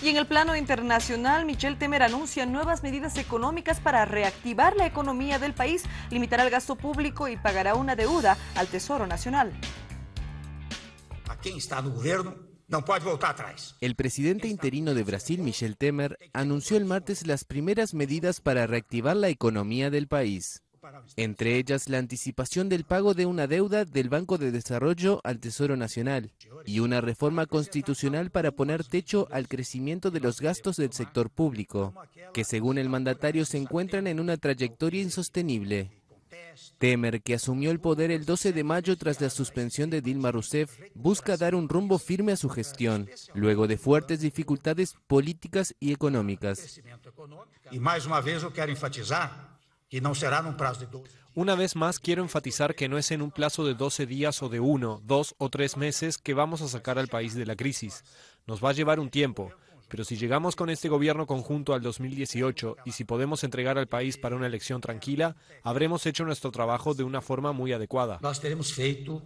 Y en el plano internacional, Michel Temer anuncia nuevas medidas económicas para reactivar la economía del país, limitará el gasto público y pagará una deuda al Tesoro Nacional. A está gobierno no voltar atrás. El presidente interino de Brasil, Michel Temer, anunció el martes las primeras medidas para reactivar la economía del país entre ellas la anticipación del pago de una deuda del Banco de Desarrollo al Tesoro Nacional y una reforma constitucional para poner techo al crecimiento de los gastos del sector público, que según el mandatario se encuentran en una trayectoria insostenible. Temer, que asumió el poder el 12 de mayo tras la suspensión de Dilma Rousseff, busca dar un rumbo firme a su gestión, luego de fuertes dificultades políticas y económicas. Y más una vez quiero enfatizar no será un plazo Una vez más quiero enfatizar que no es en un plazo de 12 días o de uno, dos o tres meses que vamos a sacar al país de la crisis. Nos va a llevar un tiempo, pero si llegamos con este gobierno conjunto al 2018 y si podemos entregar al país para una elección tranquila, habremos hecho nuestro trabajo de una forma muy adecuada. feito